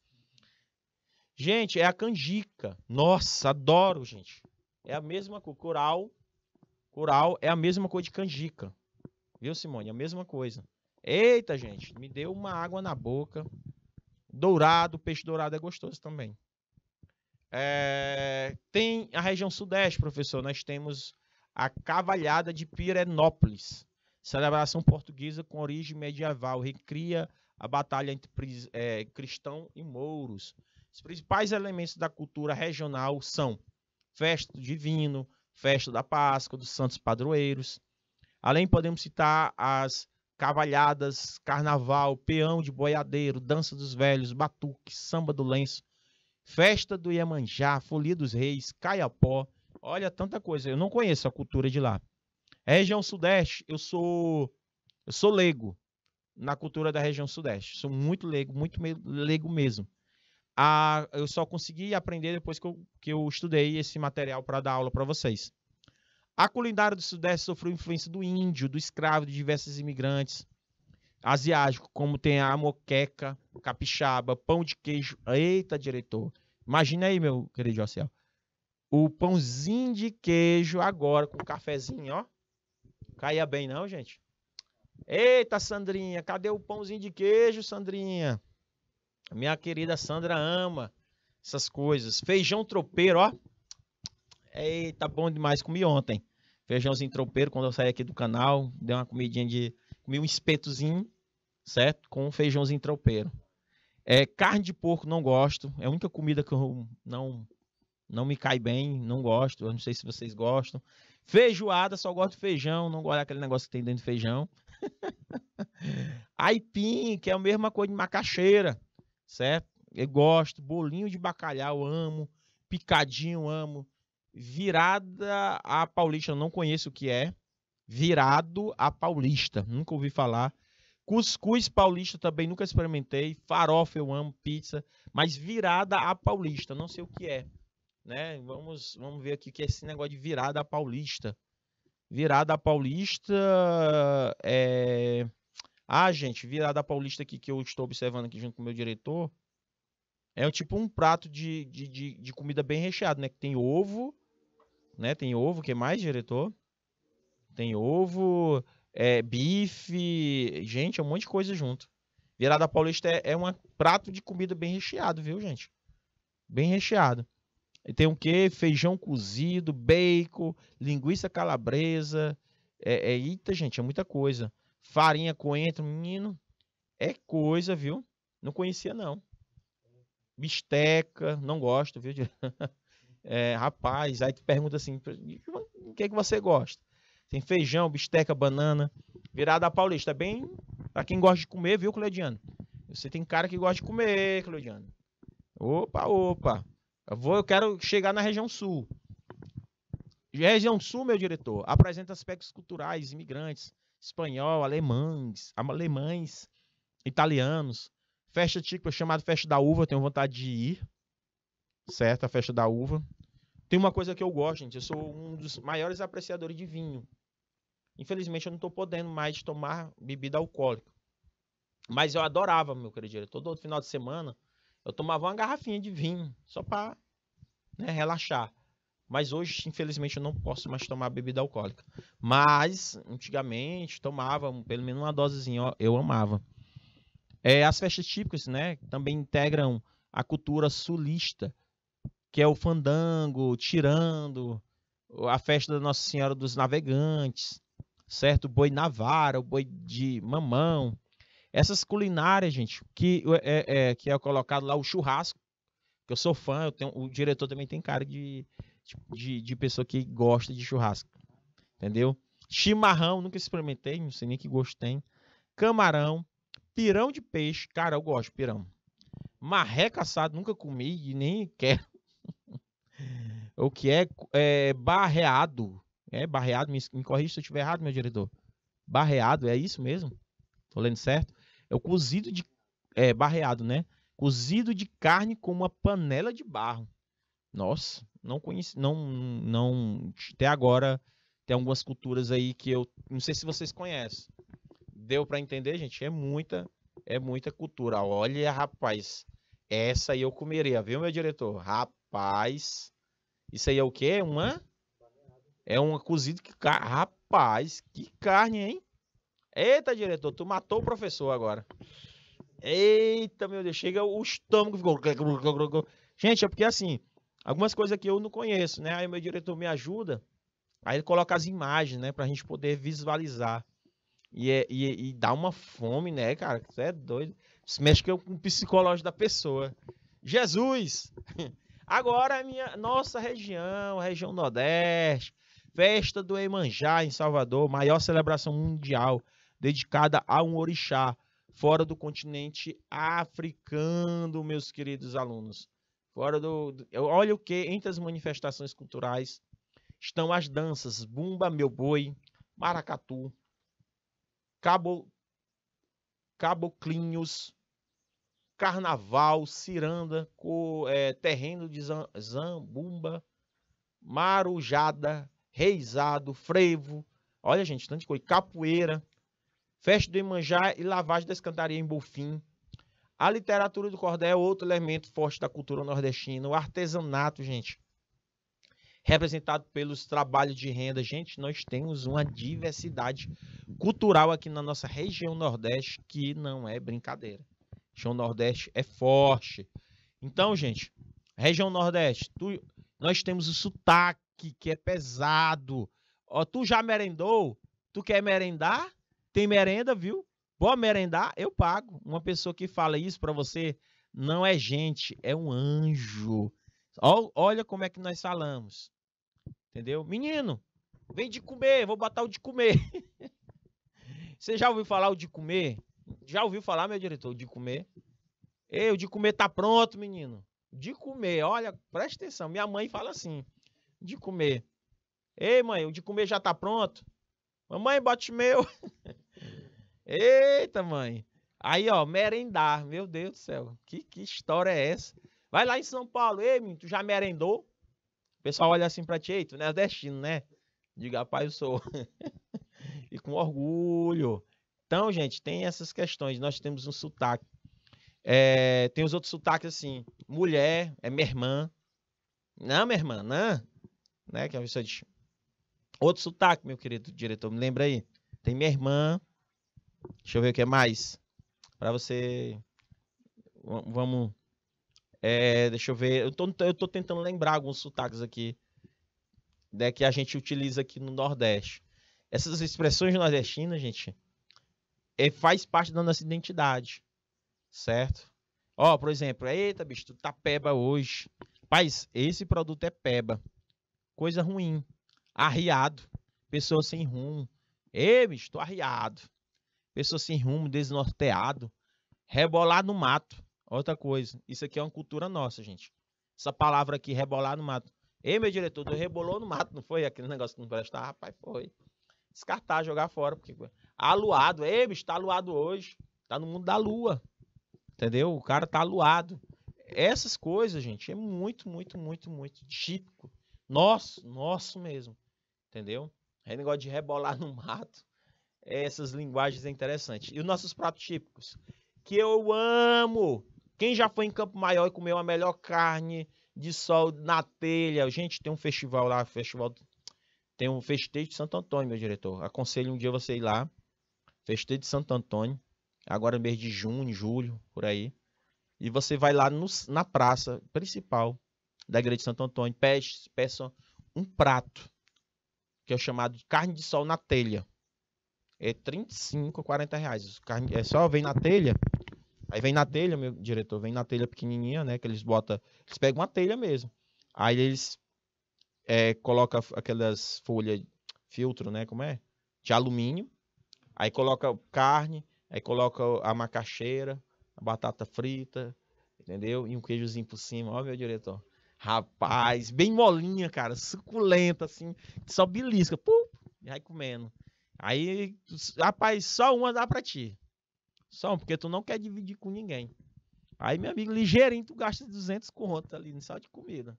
Gente, é a canjica. Nossa, adoro, gente. É a mesma coisa. Cural. Cural é a mesma coisa de canjica. Viu, Simone? É a mesma coisa. Eita, gente, me deu uma água na boca. Dourado, peixe dourado é gostoso também. É, tem a região sudeste, professor. Nós temos a Cavalhada de Pirenópolis, celebração portuguesa com origem medieval, recria a batalha entre é, cristão e mouros. Os principais elementos da cultura regional são festa do divino, festa da Páscoa, dos santos padroeiros. Além, podemos citar as cavalhadas, carnaval, peão de boiadeiro, dança dos velhos, batuque, samba do lenço, festa do Iemanjá, folia dos reis, caiapó, Olha, tanta coisa. Eu não conheço a cultura de lá. região Sudeste, eu sou eu sou leigo na cultura da região Sudeste. Sou muito leigo, muito leigo mesmo. A, eu só consegui aprender depois que eu, que eu estudei esse material para dar aula para vocês. A culinária do Sudeste sofreu influência do índio, do escravo, de diversos imigrantes asiáticos, como tem a moqueca, capixaba, pão de queijo. Eita, diretor! Imagina aí, meu querido Jocel o pãozinho de queijo agora com o cafezinho, ó. Caia bem não, gente? Eita, Sandrinha, cadê o pãozinho de queijo, Sandrinha? Minha querida Sandra ama essas coisas. Feijão tropeiro, ó. Eita, bom demais. Comi ontem. Feijãozinho tropeiro, quando eu saí aqui do canal, dei uma comidinha de... Comi um espetozinho, certo? Com um feijãozinho tropeiro. É, carne de porco não gosto. É a única comida que eu não não me cai bem, não gosto. Eu não sei se vocês gostam. Feijoada, só gosto de feijão, não gosto daquele negócio que tem dentro de feijão. Aipim, que é a mesma coisa de macaxeira, certo? Eu gosto. Bolinho de bacalhau, amo. Picadinho, amo. Virada a paulista, eu não conheço o que é. Virado a paulista, nunca ouvi falar. Cuscuz paulista também nunca experimentei. Farofa eu amo, pizza, mas virada a paulista, não sei o que é né? Vamos, vamos ver aqui que é esse negócio de virada paulista. Virada paulista é... Ah, gente, virada paulista aqui que eu estou observando aqui junto com o meu diretor. É tipo um prato de, de, de, de, comida bem recheado, né? Que tem ovo, né? Tem ovo, que mais, diretor? Tem ovo, é, bife, gente, é um monte de coisa junto. Virada paulista é, é um prato de comida bem recheado, viu, gente? Bem recheado. Tem o que quê? Feijão cozido, bacon, linguiça calabresa. É, é, eita, gente, é muita coisa. Farinha, coentro, menino. É coisa, viu? Não conhecia, não. Bisteca, não gosto, viu? É, rapaz, aí tu pergunta assim, o que é que você gosta? Tem feijão, bisteca, banana. Virada paulista, é bem para quem gosta de comer, viu, Clodiano Você tem cara que gosta de comer, Clodiano Opa, opa. Eu, vou, eu quero chegar na região sul. Região sul, meu diretor, apresenta aspectos culturais, imigrantes, espanhol, alemães, alemães, italianos. Festa típica chamada Festa da Uva, tenho vontade de ir. Certo, a Festa da Uva. Tem uma coisa que eu gosto, gente. Eu sou um dos maiores apreciadores de vinho. Infelizmente, eu não estou podendo mais tomar bebida alcoólica. Mas eu adorava, meu querido diretor. Todo final de semana, eu tomava uma garrafinha de vinho, só para né, relaxar. Mas hoje, infelizmente, eu não posso mais tomar bebida alcoólica. Mas, antigamente, tomava pelo menos uma dosezinha, eu amava. É, as festas típicas, né, também integram a cultura sulista, que é o fandango, tirando, a festa da Nossa Senhora dos Navegantes, certo? O boi navara, o boi de mamão, essas culinárias, gente, que é, é, que é colocado lá o churrasco, que eu sou fã, eu tenho, o diretor também tem cara de, tipo, de, de pessoa que gosta de churrasco, entendeu? Chimarrão, nunca experimentei, não sei nem que gosto tem. Camarão, pirão de peixe, cara, eu gosto de pirão. Marreca assado, nunca comi e nem quero. o que é, é barreado, é barreado, me, me corrija se eu estiver errado, meu diretor. Barreado, é isso mesmo? Tô lendo certo? É o cozido de é, barreado, né? Cozido de carne com uma panela de barro. Nossa, não conheci, não, não até agora tem algumas culturas aí que eu não sei se vocês conhecem. Deu para entender, gente? É muita, é muita cultura. Olha, rapaz, essa aí eu comeria, viu, meu diretor? Rapaz, isso aí é o quê? Uma é uma cozido que rapaz, que carne, hein? Eita, diretor, tu matou o professor agora. Eita, meu Deus, chega o estômago ficou. Gente, é porque assim, algumas coisas que eu não conheço, né? Aí meu diretor me ajuda, aí ele coloca as imagens, né, pra gente poder visualizar. E, é, e, e dá uma fome, né, cara? Você é doido. Isso mexe com o psicológico da pessoa. Jesus! Agora a é minha nossa região, região Nordeste, festa do Emanjá em Salvador, maior celebração mundial dedicada a um orixá fora do continente africano, meus queridos alunos. Fora do, olha o que entre as manifestações culturais estão as danças bumba meu boi, maracatu, cabo caboclinhos, carnaval, ciranda, co, é, terreno de zambumba, marujada, reizado, frevo. Olha, gente, tanto coisa. Capoeira, Festa do Imanjá e Lavagem da Escantaria em Bofim. A literatura do cordel é outro elemento forte da cultura nordestina. O artesanato, gente, representado pelos trabalhos de renda. Gente, nós temos uma diversidade cultural aqui na nossa região Nordeste que não é brincadeira. A região Nordeste é forte. Então, gente, região Nordeste, tu, nós temos o sotaque que é pesado. Ó, tu já merendou? Tu quer merendar? Tem merenda, viu? Boa merendar, eu pago. Uma pessoa que fala isso para você não é gente, é um anjo. Olha como é que nós falamos. Entendeu? Menino, vem de comer, vou botar o de comer. Você já ouviu falar o de comer? Já ouviu falar, meu diretor, o de comer? Ei, o de comer tá pronto, menino. De comer, olha, presta atenção. Minha mãe fala assim: de comer. Ei, mãe, o de comer já tá pronto? Mamãe, bote meu. Eita, mãe. Aí, ó, merendar. Meu Deus do céu. Que, que história é essa? Vai lá em São Paulo. Ei, tu já merendou? O pessoal olha assim pra ti. Ei, tu não é destino, né? Diga, pai, eu sou. e com orgulho. Então, gente, tem essas questões. Nós temos um sotaque. É, tem os outros sotaques assim. Mulher é minha irmã. Não, minha irmã, não. Né? Que a pessoa diz. Outro sotaque, meu querido diretor, me lembra aí. Tem minha irmã, Deixa eu ver o que é mais. Para você. Vamos. É, deixa eu ver. Eu tô, eu tô tentando lembrar alguns sotaques aqui né, que a gente utiliza aqui no Nordeste. Essas expressões nordestinas, gente, é, faz parte da nossa identidade. Certo? Ó, por exemplo, eita, bicho, tu tá peba hoje. Paz, esse produto é peba. Coisa ruim. Arriado. Pessoa sem rumo. Ei, bicho, tô arriado pessoa sem rumo, desnorteado, rebolar no mato. Outra coisa, isso aqui é uma cultura nossa, gente. Essa palavra aqui, rebolar no mato. Ei, meu diretor, tu rebolou no mato, não foi? Aquele negócio que não presta, rapaz, foi. Descartar, jogar fora. Porque... Aluado, ei, bicho, tá aluado hoje. Tá no mundo da lua. Entendeu? O cara tá aluado. Essas coisas, gente, é muito, muito, muito, muito típico. Nosso, nosso mesmo. Entendeu? É negócio de rebolar no mato essas linguagens é interessante. E os nossos pratos típicos, que eu amo. Quem já foi em Campo Maior e comeu a melhor carne de sol na telha? Gente, tem um festival lá, festival tem um festejo de Santo Antônio, meu diretor. Aconselho um dia você ir lá. Festejo de Santo Antônio, agora mês de junho, julho, por aí. E você vai lá no, na praça principal da igreja de Santo Antônio, peça, peça um prato que é o chamado de carne de sol na telha é 35, 40 reais. É só vem na telha. Aí vem na telha, meu diretor, vem na telha pequenininha, né? Que eles botam, eles pegam uma telha mesmo. Aí eles é, colocam aquelas folhas, filtro, né? Como é? De alumínio. Aí coloca carne, aí coloca a macaxeira, a batata frita, entendeu? E um queijozinho por cima, ó, meu diretor. Rapaz, bem molinha, cara, suculenta, assim, só belisca, pum, e vai comendo. Aí, rapaz, só uma dá pra ti. Só um, porque tu não quer dividir com ninguém. Aí, meu amigo, ligeirinho, tu gasta 200 conto ali, no sal de comida.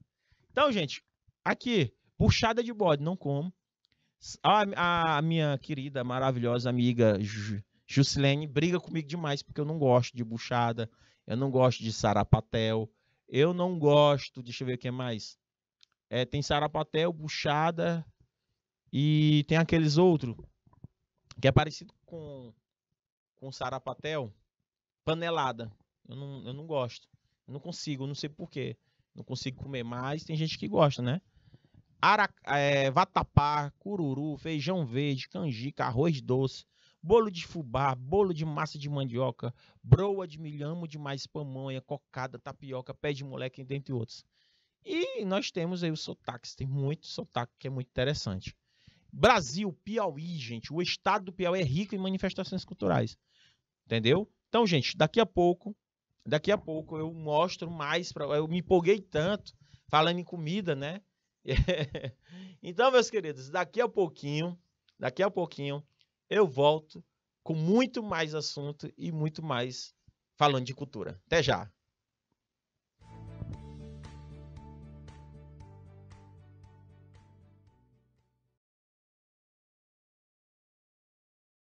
Então, gente, aqui, puxada de bode, não como. A, a, minha querida, maravilhosa amiga Jusilene briga comigo demais, porque eu não gosto de buchada, eu não gosto de sarapatel, eu não gosto, deixa eu ver o que mais. É, tem sarapatel, buchada e tem aqueles outros que é parecido com, com sarapatel, panelada. Eu não, eu não gosto. Eu não consigo, eu não sei porquê. Não consigo comer mais, tem gente que gosta, né? Arac é, vatapá, cururu, feijão verde, canjica, arroz doce, bolo de fubá, bolo de massa de mandioca, broa de milho de mais pamonha, cocada, tapioca, pé de moleque, dentre outros. E nós temos aí os sotaques, tem muito sotaque que é muito interessante. Brasil, Piauí, gente. O estado do Piauí é rico em manifestações culturais. Entendeu? Então, gente, daqui a pouco, daqui a pouco eu mostro mais para eu me empolguei tanto falando em comida, né? então, meus queridos, daqui a pouquinho, daqui a pouquinho eu volto com muito mais assunto e muito mais falando de cultura. Até já.